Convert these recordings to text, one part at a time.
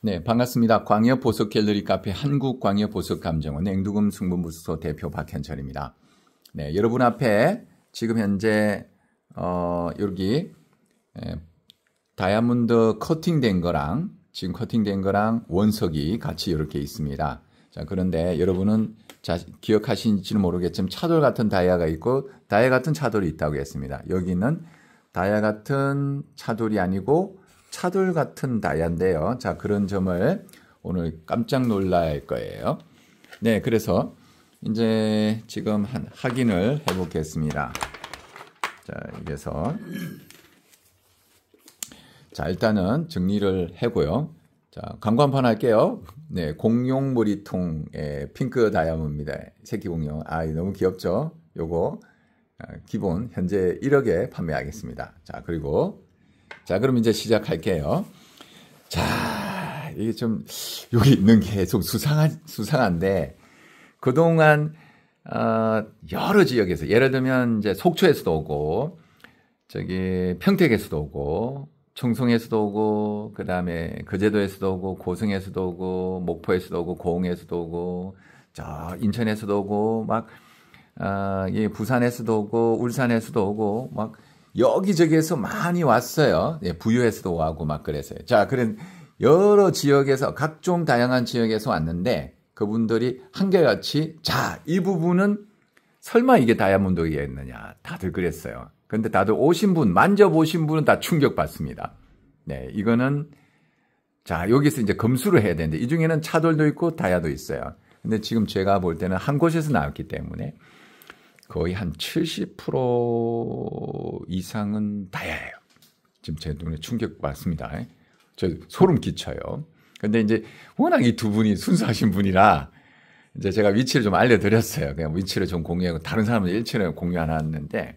네, 반갑습니다. 광역 보석 갤러리 카페 한국 광역 보석 감정원 앵두금 승분부소 대표 박현철입니다. 네, 여러분 앞에 지금 현재 어, 여기 에, 예, 다이아몬드 커팅된 거랑 지금 커팅된 거랑 원석이 같이 이렇게 있습니다. 자, 그런데 여러분은 자, 기억하시는지는 모르겠지만 차돌 같은 다이아가 있고 다이아 같은 차돌이 있다고 했습니다. 여기는 다이아 같은 차돌이 아니고 차돌 같은 다이아인데요. 자, 그런 점을 오늘 깜짝 놀랄 거예요. 네, 그래서 이제 지금 한 확인을 해보겠습니다. 자, 이래서 자, 일단은 정리를 해고요. 자, 감관판 할게요. 네, 공룡 머리통의 핑크 다이아몬드입니다. 새끼 공룡. 아, 너무 귀엽죠? 요거 아, 기본 현재 1억에 판매하겠습니다. 자, 그리고 자, 그럼 이제 시작할게요. 자, 이게 좀 여기 있는 게 좀 수상한 수상한데 그동안 어, 여러 지역에서 예를 들면 이제 속초에서도 오고 저기 평택에서도 오고 청송에서도 오고 그다음에 거제도에서도 오고 고성에서도 오고 목포에서도 오고 고흥에서도 오고 저 인천에서도 오고 막 어, 예, 부산에서도 오고 울산에서도 오고 막 여기저기에서 많이 왔어요. 예, 부유에서도 와고 막 그랬어요. 자, 그런 여러 지역에서 각종 다양한 지역에서 왔는데 그분들이 한결같이 자, 이 부분은 설마 이게 다이아몬드였느냐. 다들 그랬어요. 근데 다들 오신 분, 만져보신 분은 다 충격받습니다. 네, 이거는 자, 여기서 이제 검수를 해야 되는데 이 중에는 차돌도 있고 다야도 있어요. 근데 지금 제가 볼 때는 한 곳에서 나왔기 때문에 거의 한 70% 이상은 다야예요. 지금 제 눈에 충격 받습니다. 저 소름 끼쳐요. 근데 이제 워낙 이 두 분이 순수하신 분이라 이제 제가 위치를 좀 알려드렸어요. 그냥 위치를 좀 공유하고 다른 사람은 일치를 공유 안 하는데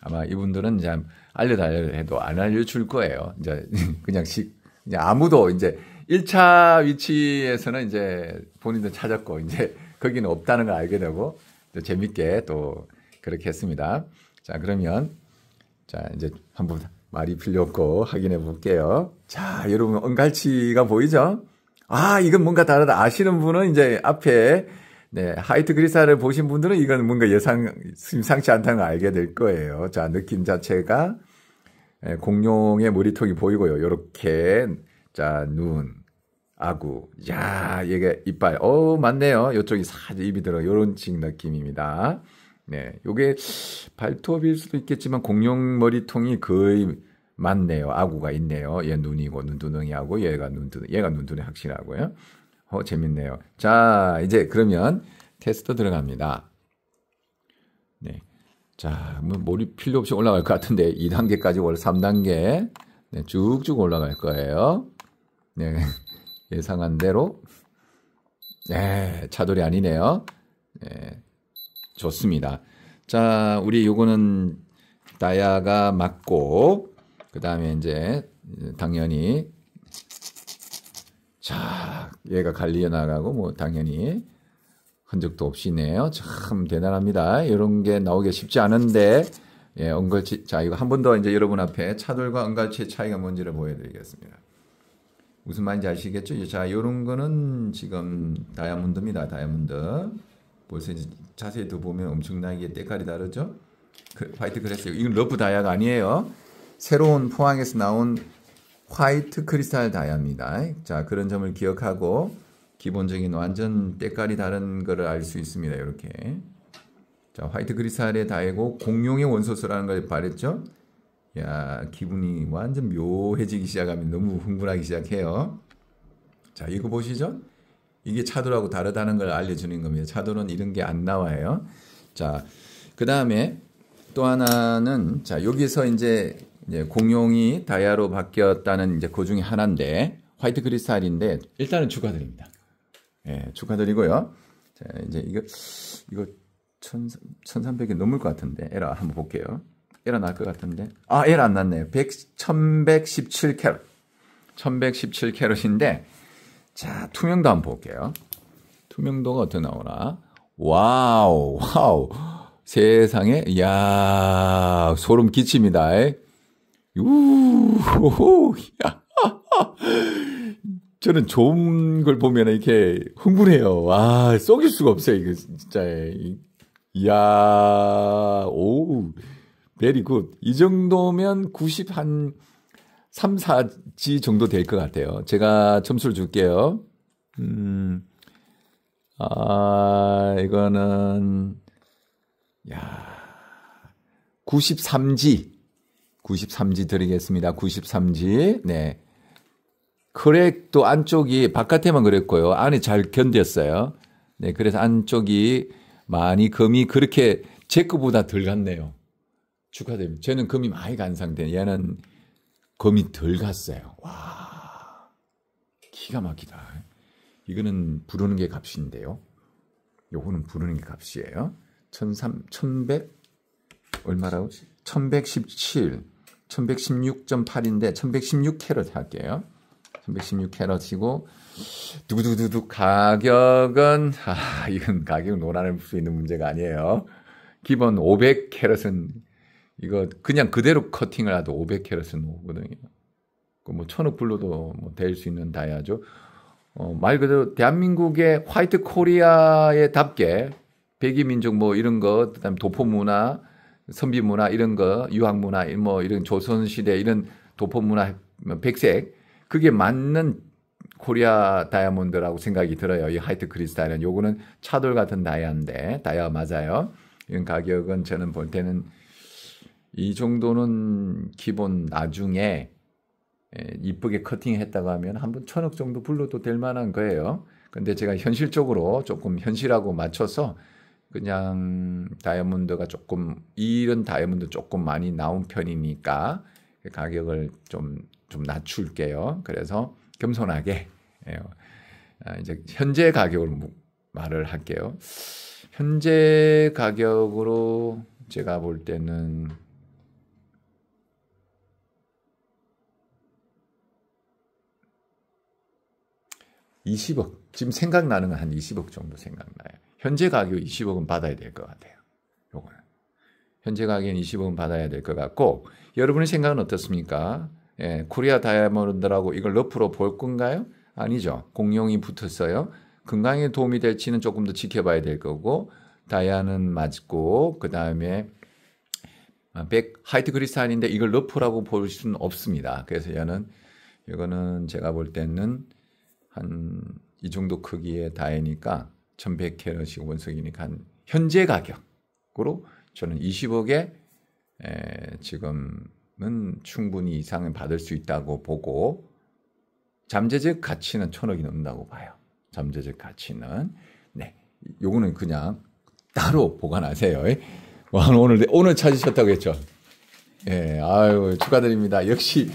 아마 이분들은 이제 알려달라 해도 안 알려줄 거예요. 이제 그냥 식, 이제 아무도 이제 1차 위치에서는 이제 본인들 찾았고 이제 거기는 없다는 걸 알게 되고 또 재밌게 또 그렇게 했습니다. 자, 그러면 자, 이제 한번 말이 필요 없고 확인해 볼게요. 자, 여러분 은갈치가 보이죠? 아, 이건 뭔가 다르다. 아시는 분은 이제 앞에 네, 하이트 그리사를 보신 분들은 이건 뭔가 예상 심상치 않다는 걸 알게 될 거예요. 자, 느낌 자체가 네, 공룡의 머리통이 보이고요. 이렇게 자, 눈 아구. 야, 이게 이빨. 어, 맞네요. 요쪽이 사살 입이 들어. 요런 식 느낌입니다. 네. 요게 발톱일 수도 있겠지만 공룡 머리통이 거의 맞네요. 아구가 있네요. 얘 눈이고 눈두덩이하고 얘가 눈두덩 얘가 눈두덩이 확실하고요. 어, 재밌네요. 자, 이제 그러면 테스트 들어갑니다. 네. 자, 뭐 머리 필요 없이 올라갈 것 같은데 2단계까지 올 3단계. 네, 쭉쭉 올라갈 거예요. 네. 예상한 대로 네, 차돌이 아니네요. 네, 좋습니다. 자, 우리 요거는 다야가 맞고 그 다음에 이제 당연히 자, 얘가 갈리어 나가고 뭐 당연히 흔적도 없이네요. 참 대단합니다. 이런 게 나오기 쉽지 않은데 예, 은갈치 자 이거 한 번 더 이제 여러분 앞에 차돌과 은갈치의 차이가 뭔지를 보여드리겠습니다. 무슨 말인지 아시겠죠? 자, 요런 거는 지금 다이아몬드입니다. 다이아몬드. 벌써 이 자세히 더 보면 엄청나게 때깔이 다르죠? 그, 화이트 그레스. 이건 러브 다이아가 아니에요. 새로운 포항에서 나온 화이트 크리스탈 다이아입니다. 자, 그런 점을 기억하고 기본적인 완전 때깔이 다른 거를 알수 있습니다. 이렇게. 자, 화이트 크리스탈의 다이고 공룡의 원소수라는 걸 말했죠? 야, 기분이 완전 묘해지기 시작하면 너무 흥분하기 시작해요. 자, 이거 보시죠. 이게 차도라고 다르다는 걸 알려주는 겁니다. 차도는 이런 게 안 나와요. 자, 그 다음에 또 하나는 자 여기서 이제, 이제 공용이 다이아로 바뀌었다는 이제 그 중에 하나인데 화이트 크리스탈인데 일단은 축하드립니다. 예, 축하드리고요. 자, 이제 이거 이거 1,300이 넘을 것 같은데 에라 한번 볼게요. 에러 날것 같은데. 아, 에러 안 났네요. 100, 1117캐럿. 1117캐럿인데, 자, 투명도 한번 볼게요. 투명도가 어떻게 나오나? 와우, 와우. 세상에, 야 소름 끼칩니다. 우, 야. 저는 좋은 걸 보면 이렇게 흥분해요. 와, 속일 수가 없어요. 이거 진짜. 이야, 오우 베리 굿. 이 정도면 90한 3, 4지 정도 될 것 같아요. 제가 점수를 줄게요. 음, 아, 이거는, 야 93지. 93지 드리겠습니다. 93지. 네. 크랙도 안쪽이 바깥에만 그랬고요. 안에 잘 견뎠어요. 네. 그래서 안쪽이 많이 금이 그렇게 제 거보다 덜 갔네요. 축하드립니다. 쟤는 금이 많이 간 상태. 얘는 금이 덜 갔어요. 와, 기가 막히다. 이거는 부르는 게 값인데요. 요거는 부르는 게 값이에요. 1300, 얼마라고? 1117, 1116.8인데, 1116 캐럿 할게요. 1116 캐럿이고, 두두두두 가격은, 아, 이건 가격 논란을 볼수 있는 문제가 아니에요. 기본 500 캐럿은 이거 그냥 그대로 커팅을 하도 500캐럿은 오거든요. 그 뭐 천억 불로도 뭐 될 수 있는 다이아죠. 어, 말 그대로 대한민국의 화이트 코리아에 답게 백이민족 뭐 이런 거 그다음 도포 문화, 선비 문화 이런 거, 유학 문화 뭐 이런 조선 시대 이런 도포 문화 뭐 백색 그게 맞는 코리아 다이아몬드라고 생각이 들어요. 이 하이트 크리스탈은 요거는 차돌 같은 다이아인데 다이아 맞아요. 이런 가격은 저는 볼 때는 이 정도는 기본 나중에 예, 이쁘게 커팅했다고 하면 한 번 천억 정도 불러도 될 만한 거예요. 근데 제가 현실적으로 조금 현실하고 맞춰서 그냥 다이아몬드가 조금 이런 다이아몬드 조금 많이 나온 편이니까 가격을 좀 좀 낮출게요. 그래서 겸손하게 예, 아, 이제 현재 가격을 말을 할게요. 현재 가격으로 제가 볼 때는 20억. 지금 생각나는 건 한 20억 정도 생각나요. 현재 가격 20억은 받아야 될 것 같아요. 요거는. 현재 가격은 20억은 받아야 될 것 같고, 여러분의 생각은 어떻습니까? 예, 코리아 다이아몬드라고 이걸 러프로 볼 건가요? 아니죠. 공룡이 붙었어요. 건강에 도움이 될지는 조금 더 지켜봐야 될 거고, 다이아는 맞고, 그 다음에 백 하이트 그리스탄인데 이걸 러프라고 볼 수는 없습니다. 그래서 얘는 이거는 제가 볼 때는 한이 정도 크기의 다이니까 1100캐럿이 원석이니까 한 현재 가격으로 저는 20억에 에, 지금은 충분히 이상을 받을 수 있다고 보고 잠재적 가치는 천억이 넘는다고 봐요. 잠재적 가치는 네, 요거는 그냥 따로 보관하세요. 뭐 오늘 오늘 찾으셨다고 했죠. 예, 아유 축하드립니다. 역시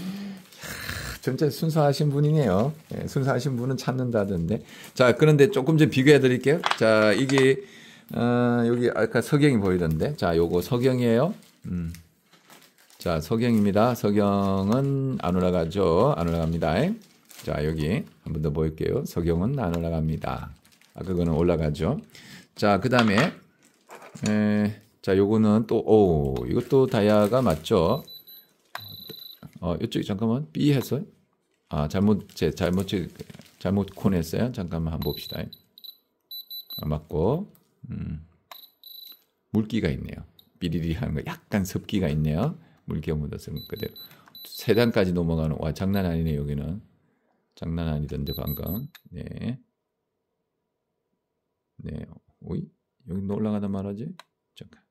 진짜 순수하신 분이네요. 예, 순수하신 분은 찾는다던데. 자, 그런데 조금 좀 비교해 드릴게요. 자, 이게, 어, 여기 아까 석영이 보이던데. 자, 요거 석영이에요. 음. 자, 석영입니다. 석영은 안 올라가죠. 안 올라갑니다. 자, 여기 한 번 더 보일게요. 석영은 안 올라갑니다. 아, 그거는 올라가죠. 자, 그 다음에, 자, 요거는 또, 오, 이것도 다이아가 맞죠? 어, 이쪽이 잠깐만 B 했어요? 아, 잘못 제 잘못 잘못 콘했어요. 잠깐만 한번 봅시다. 아, 맞고. 음. 물기가 있네요. 비리리 하는 거 약간 습기가 있네요. 물기가 묻었으면 그대로. 세 단까지 넘어가는 와 장난 아니네 여기는. 장난 아니던데 방금. 네. 네. 오이 여기 올라가다 말하지? 잠깐.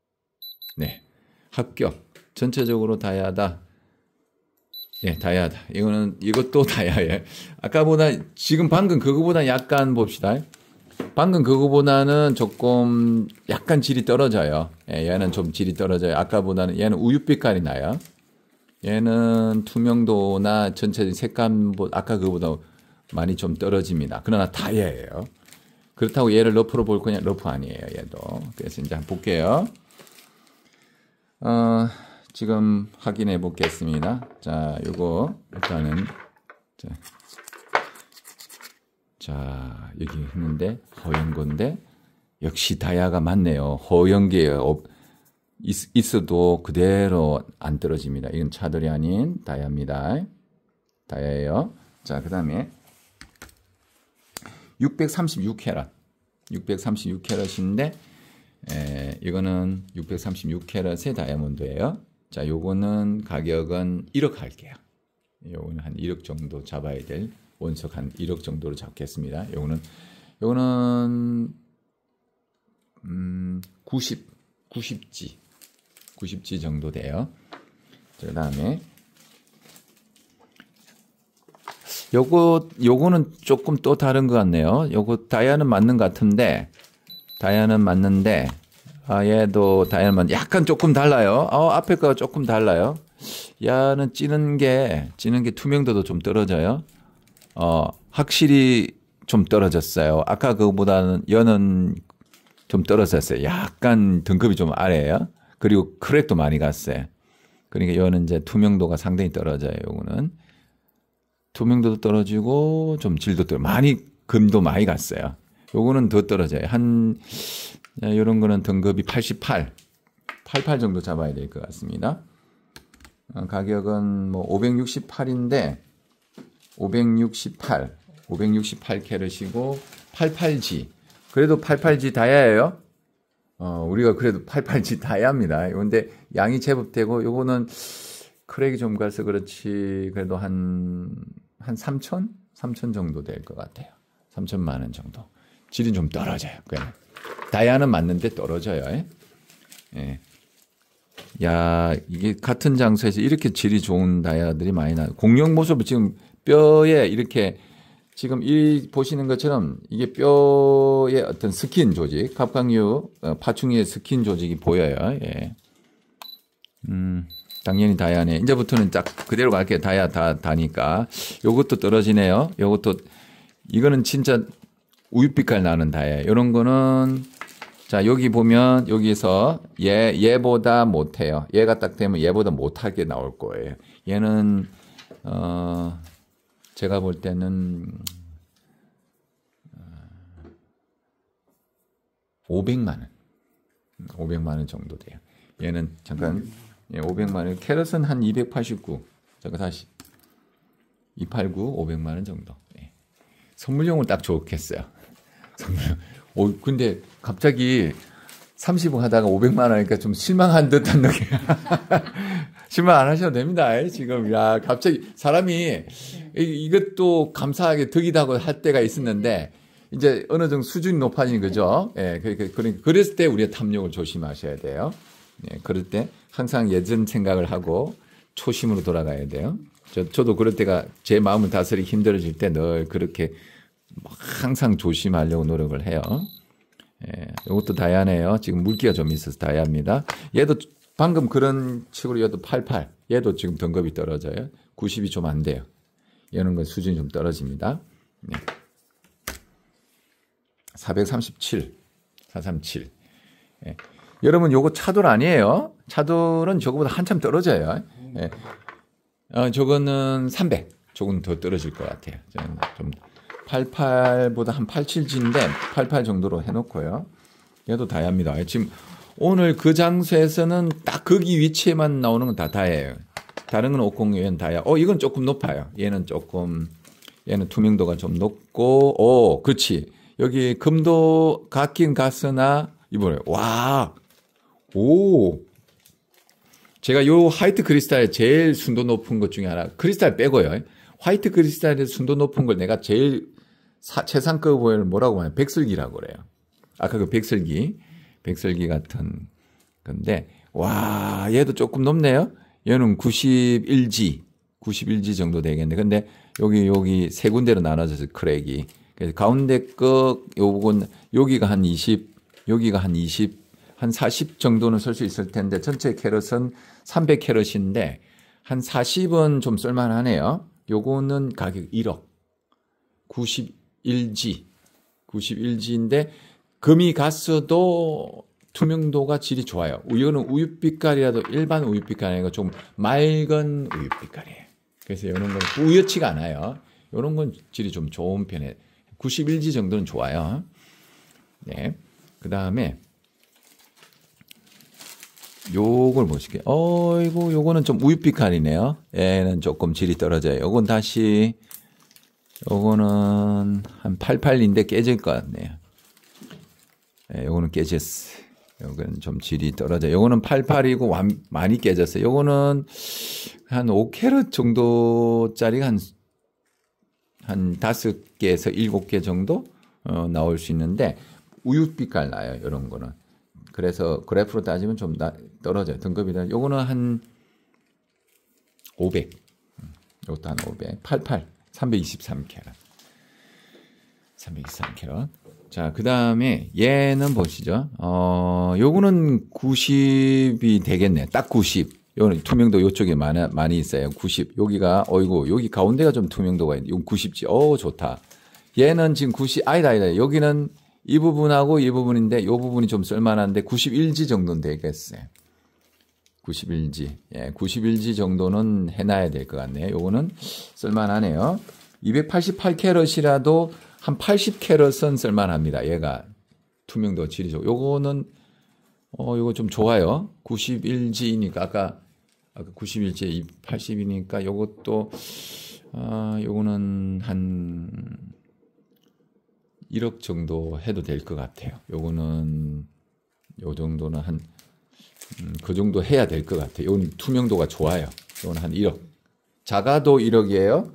네. 합격. 전체적으로 다야다. 예, 다야다. 이거는 이것도 다야예. 아까보다 지금 방금 그거보다 약간 봅시다. 방금 그거보다는 조금 약간 질이 떨어져요. 예, 얘는 좀 질이 떨어져요. 아까보다는 얘는 우유 빛깔이 나요. 얘는 투명도나 전체적인 색감 아까 그거보다 많이 좀 떨어집니다. 그러나 다야예요. 그렇다고 얘를 러프로 볼 거냐? 러프 아니에요. 얘도. 그래서 이제 볼게요. 어. 지금 확인해 보겠습니다. 자, 요거 일단은 자, 자 여기 했는데 허영건데 역시 다야가 맞네요. 허영계 있, 어도 그대로 안 떨어집니다. 이건 차돌이 아닌 다야입니다. 다야예요. 자, 그다음에 636캐럿. 636캐럿인데 에, 이거는 636캐럿의 다이아몬드예요. 자, 요거는 가격은 1억 할게요. 요거는 한 1억 정도 잡아야 될 원석 한 1억 정도로 잡겠습니다. 요거는 요거는 음 90, 90G, 90G 정도 돼요. 그 다음에 요거 요거는 조금 또 다른 것 같네요. 요거 다이아는 맞는 것 같은데 다이아는 맞는데 아, 얘도 예, 다이너만 약간 조금 달라요. 어, 앞에 거 조금 달라요. 야는 찌는 게, 찌는 게 투명도도 좀 떨어져요. 어, 확실히 좀 떨어졌어요. 아까 그거보다는 여는 좀 떨어졌어요. 약간 등급이 좀 아래예요. 그리고 크랙도 많이 갔어요. 그러니까 여는 이제 투명도가 상당히 떨어져요. 요거는 투명도도 떨어지고 좀 질도 떨어. 많이 금도 많이 갔어요. 요거는 더 떨어져요. 한 이런 네, 거는 등급이 88, 88 정도 잡아야 될 것 같습니다. 어, 가격은 뭐 568인데 568, 568 캐럿이고 88G. 그래도 88G 다야아예요 어, 우리가 그래도 88G 다야아입니다 근데 양이 제법 되고 요거는 크랙이 좀 가서 그렇지 그래도 한한 한 3천? 3천 정도 될 것 같아요. 3천만 원 정도. 질이 좀 떨어져요. 그냥. 다이아는 맞는데 떨어져요. 예. 예. 야, 이게 같은 장소에서 이렇게 질이 좋은 다이아들이 많이 나. 공룡 모습을 지금 뼈에 이렇게 지금 이 보시는 것처럼 이게 뼈의 어떤 스킨 조직, 갑각류 어, 파충류의 스킨 조직이 보여요. 예. 음, 당연히 다이아네. 이제부터는 딱 그대로 갈게요. 다이아 다 다니까. 요것도 떨어지네요. 요것도 이거는 진짜 우유빛깔 나는 다예. 이런 거는 자 여기 보면 여기서 얘 예, 얘보다 못해요. 얘가 딱 되면 얘보다 못하게 나올 거예요. 얘는 어 제가 볼 때는 500만 어, 원, 500만 원 정도 돼요. 얘는 잠깐 예, 500만 원. 캐럿은 한 289. 잠깐 다시 289, 500만 원 정도. 예. 선물용으딱 좋겠어요. 어, 근데 갑자기 30억 하다가 500만 하니까 좀 실망한 듯한 느낌. 실망 안 하셔도 됩니다. 지금 야 갑자기 사람이 이것도 감사하게 득이다고 할 때가 있었는데 이제 어느 정도 수준이 높아지 거죠. 예, 그, 그, 그러니까 그랬을 때 우리의 탐욕을 조심하셔야 돼요. 예, 그럴 때 항상 예전 생각을 하고 초심으로 돌아가야 돼요. 저, 저도 그럴 때가 제 마음을 다스리기 힘들어질 때 늘 그렇게 항상 조심하려고 노력을 해요. 예, 이것도 다야네요. 지금 물기가 좀 있어서 다야입니다. 얘도 방금 그런 측으로 얘도 88. 얘도 지금 등급이 떨어져요. 90이 좀 안 돼요. 이런 건 수준이 좀 떨어집니다. 네. 437, 437. 예. 여러분, 요거 차돌 아니에요. 차돌은 저거보다 한참 떨어져요. 예. 어, 저거는 300. 조금 더 떨어질 것 같아요. 저좀 88보다 한 87G인데 88 정도로 해놓고요. 얘도 다야입니다. 지금 오늘 그 장소에서는 딱 거기 위치에만 나오는 건 다 다예요. 다른 건501 다야. 어, 이건 조금 높아요. 얘는 조금, 얘는 투명도가 좀 높고, 오, 그렇지. 여기 금도 갔긴 갔으나, 이번에, 와, 오. 제가 요 화이트 크리스탈 제일 순도 높은 것 중에 하나, 크리스탈 빼고요. 화이트 크리스탈의 순도 높은 걸 내가 제일 사, 최상급 오해 뭐라고 하냐 백설기라고 그래요. 아까 그 백설기, 백설기 같은 건데 와 얘도 조금 높네요. 얘는 91G, 91G 정도 되겠는데 근데 여기 여기 세 군데로 나눠져서 크랙이 그래서 가운데 거요 부분, 여기가 한 20, 여기가 한 20, 한 40 정도는 쓸 수 있을 텐데 전체 캐럿은 300캐럿인데 한 40은 좀 쓸만하네요. 요거는 가격 1억. 90, 91지, 91지인데 금이 갔어도 투명도가 질이 좋아요. 이거는 우유빛깔이라도 일반 우유빛깔이 아니고 좀 맑은 우유빛깔이에요. 그래서 이런 건 우여치가 않아요. 이런 건 질이 좀 좋은 편에 91지 정도는 좋아요. 네. 그 다음에 요걸 보실게요. 어이구, 요거는 좀 우유빛깔이네요. 얘는 조금 질이 떨어져요. 요건 다시 요거는 한 88인데 깨질 것 같네요. 예, 요거는 깨졌어. 요건 좀 질이 떨어져. 요거는 88이고 완, 많이 깨졌어요. 요거는 한 5캐럿 정도짜리가 한, 한 5개에서 7개 정도 어, 나올 수 있는데 우유빛깔 나요. 요런 거는. 그래서 그래프로 따지면 좀 나, 떨어져요. 등급이 요거는 한 500. 음, 요것도 한 500. 88. 323캐럿. 323캐럿. 자, 그 다음에 얘는 보시죠. 어, 요거는 90이 되겠네. 딱 90. 요는 투명도 요쪽에 많아, 많이 있어요. 90. 여기가, 어이구, 여기 가운데가 좀 투명도가 있는데, 요 90지. 어 좋다. 얘는 지금 90, 아니다, 아니다. 여기는 이 부분하고 이 부분인데, 요 부분이 좀 쓸만한데, 91지 정도는 되겠어요. 91지. 예, 91지 정도는 해놔야 될 것 같네요. 요거는 쓸만하네요. 288캐럿이라도 한 80캐럿은 쓸만합니다. 얘가 투명도 질이 좋. 요거는 어, 요거 좀 좋아요. 91지니까 아까 아까 91지 80이니까 요것도 아, 요거는 한 1억 정도 해도 될 것 같아요. 요거는 요 정도는 한 음, 그 정도 해야 될 것 같아요. 이건 투명도가 좋아요. 이건 한 1억. 자가도 1억이에요.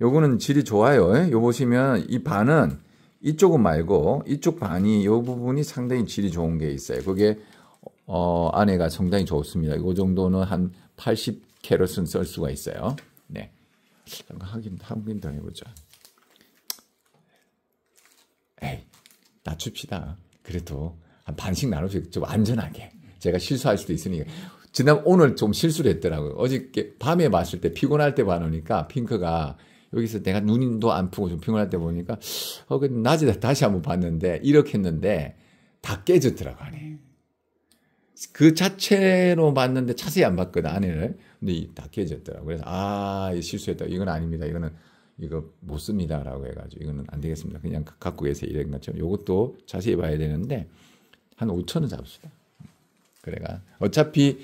요거는 질이 좋아요. 예? 요 보시면 이 반은 이쪽은 말고 이쪽 반이 요 부분이 상당히 질이 좋은 게 있어요. 그게 어, 안에가 상당히 좋습니다. 요 정도는 한 80캐럿은 쓸 수가 있어요. 네. 잠깐 확인, 확인 더 해보자. 에이, 낮춥시다. 그래도 한 반씩 나눠서 좀 안전하게. 제가 실수할 수도 있으니까. 지난 오늘 좀 실수를 했더라고요. 어저께 밤에 봤을 때 피곤할 때 봐놓으니까 핑크가 여기서 내가 눈도 안 푸고 좀 피곤할 때 보니까 어, 그 낮에 다시 한번 봤는데 이렇게 했는데 다 깨졌더라고 안에. 그 자체로 봤는데 자세히 안 봤거든 안에를. 근데 다 깨졌더라고. 요 그래서 아 실수했다. 이건 아닙니다. 이거는 이거 못 씁니다라고 해가지고 이거는 안 되겠습니다. 그냥 갖고 계세요 이런 것처럼. 요것도 자세히 봐야 되는데 한 5천 원 잡읍시다. 그래가 어차피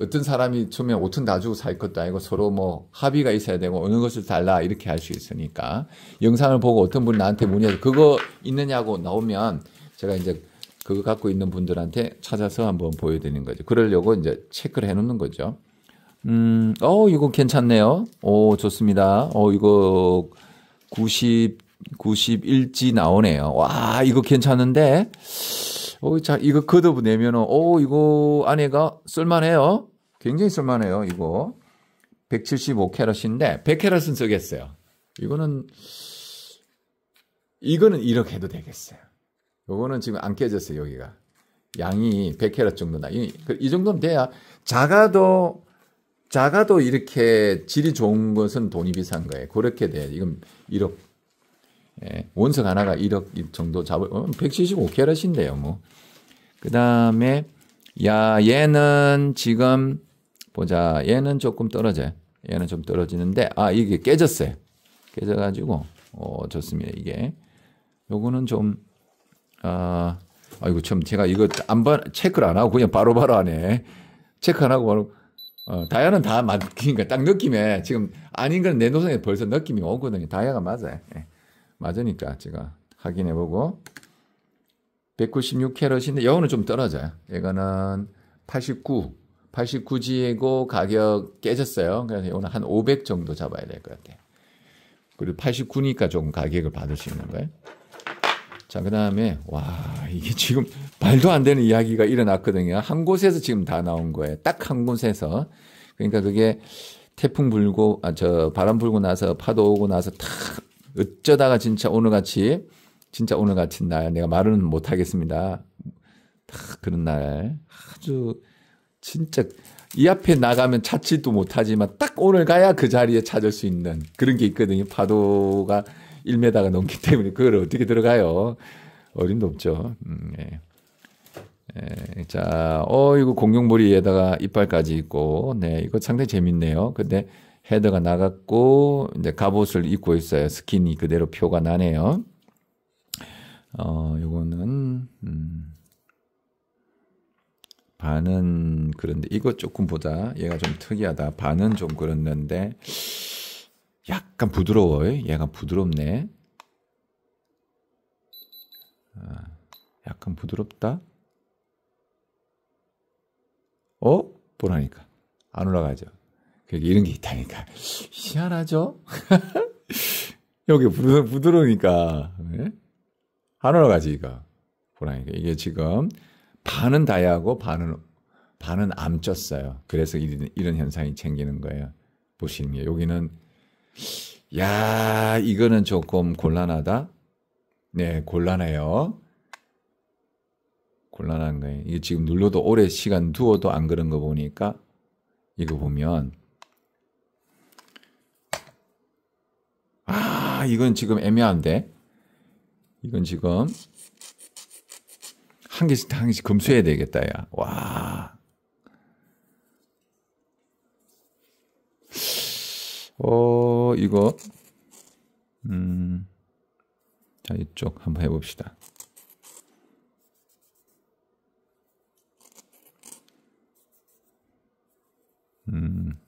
어떤 사람이 처음에 5천 다 주고 살 것도 아니고 서로 뭐 합의가 있어야 되고 어느 것을 달라 이렇게 할 수 있으니까 영상을 보고 어떤 분이 나한테 문의해서 그거 있느냐고 나오면 제가 이제 그거 갖고 있는 분들한테 찾아서 한번 보여드리는 거죠. 그러려고 이제 체크를 해놓는 거죠. 음, 어, 이거 괜찮네요. 오, 좋습니다. 어, 이거 90 91지 나오네요. 와, 이거 괜찮은데? 어, 자, 이거 걷어내면은, 오, 이거 안에가 쓸만해요. 굉장히 쓸만해요, 이거. 175캐럿인데, 100캐럿은 쓰겠어요. 이거는, 이거는 이렇게 해도 되겠어요. 이거는 지금 안 깨졌어요, 여기가. 양이 100캐럿 정도나. 이, 이정도면 돼야 작아도 작아도 이렇게 질이 좋은 것은 돈이 비싼 거예요. 그렇게 돼. 이건 1억 예. 원석 하나가 1억 정도 잡을, 어, 175캐럿인데요, 뭐. 그 다음에, 야, 얘는 지금, 보자. 얘는 조금 떨어져. 얘는 좀 떨어지는데, 아, 이게 깨졌어요. 깨져가지고, 어, 좋습니다, 이게. 요거는 좀, 아, 아이고, 참, 제가 이거 안 봐, 체크를 안 하고 그냥 바로바로 바로 하네. 체크 안 하고 바로, 어, 다이아는 다 맞, 그니까 딱 느낌에 지금 아닌 건 내 노선에 벌써 느낌이 오거든요. 다이아가 맞아요. 예. 맞으니까 제가 확인해보고 196캐럿인데 영어는 좀 떨어져요. 이거는 89, 89G이고 가격 깨졌어요. 그래서 오늘 한 500 정도 잡아야 될 것 같아요. 그리고 89니까 조금 가격을 받을 수 있는 거예요. 자, 그 다음에, 와, 이게 지금 말도 안 되는 이야기가 일어났거든요. 한 곳에서 지금 다 나온 거예요. 딱 한 곳에서. 그러니까 그게 태풍 불고, 아, 저, 바람 불고 나서 파도 오고 나서 탁 어쩌다가 진짜 오늘같이 진짜 오늘같은 날 내가 말은 못하겠습니다. 다 그런 날 아주 진짜 이 앞에 나가면 찾지도 못하지만 딱 오늘 가야 그 자리에 찾을 수 있는 그런 게 있거든요. 파도가 1m가 넘기 때문에 그걸 어떻게 들어가요? 어림도 없죠. 음, 예. 예. 자, 어, 이거 공룡머리에다가 이빨까지 있고, 네, 이거 상당히 재밌네요. 근데 헤드가 나갔고 이제 갑옷을 입고 있어요. 스킨이 그대로 표가 나네요. 어, 요거는 음, 반은 그런데 이거 조금 보다 얘가 좀 특이하다. 반은 좀그렇는데 약간 부드러워요. 얘가 부드럽네. 아, 약간 부드럽다. 어? 보라니까 안 올라가죠. 이런 게 있다니까. 희한하죠? 여기 부드러, 우니까 네? 예? 하늘로 가지가. 보라니까. 이게 지금 반은 다이아고 반은, 반은 암쪘어요. 그래서 이런, 이런 현상이 생기는 거예요. 보시는 게. 여기는, 야, 이거는 조금 곤란하다. 네, 곤란해요. 곤란한 거예요. 이게 지금 눌러도 오래 시간 두어도 안 그런 거 보니까 이거 보면 아, 이건 지금 애매한데. 이건 지금 한 개씩 한 개씩 검수해야 되겠다, 야. 와. 어, 이거. 음. 자, 이쪽 한번 해봅시다. 음.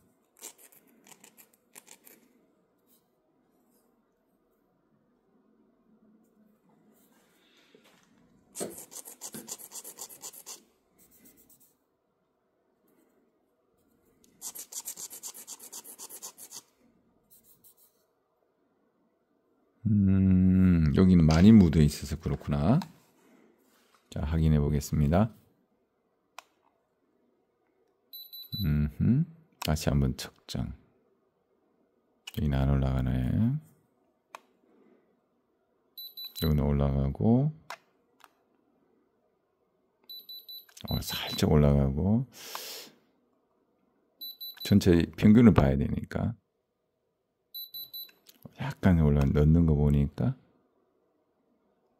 음, 여기는 많이 묻어 있어서 그렇구나. 자, 확인해 보겠습니다. 음 다시 한번 측정. 여기는 안 올라가네. 여기는 올라가고, 어, 살짝 올라가고, 전체 평균을 봐야 되니까. 약간 올라 넣는 거 보니까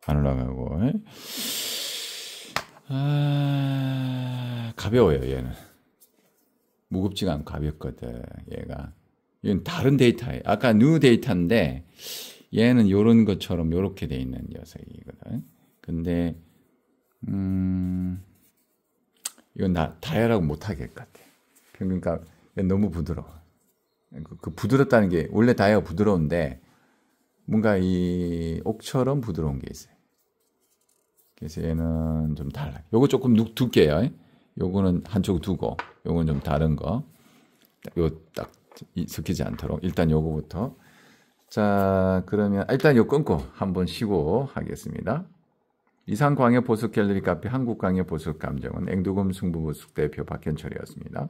안 올라가고 에? 아, 가벼워요 얘는 무겁지가 않고 가볍거든 얘가 이건 다른 데이터예요 아까 뉴 데이터인데 얘는 요런 것처럼 요렇게 돼 있는 녀석이거든 근데 음 이건 나 다이아라고 못하겠 같아 그러니까 너무 부드러워 그, 그 부드럽다는 게 원래 다이아가 부드러운데 뭔가 이 옥처럼 부드러운 게 있어요. 그래서 얘는 좀 달라요. 요거 조금 두, 두께요. 요거는 한쪽 두고, 요건 좀 다른 거. 요딱 섞이지 않도록 일단 요거부터. 자, 그러면 아, 일단 요 끊고 한번 쉬고 하겠습니다. 이상 광해 보석 갤러리 카페 한국 광역 보석 감정은 앵두금 승부 보석 대표 박현철이었습니다.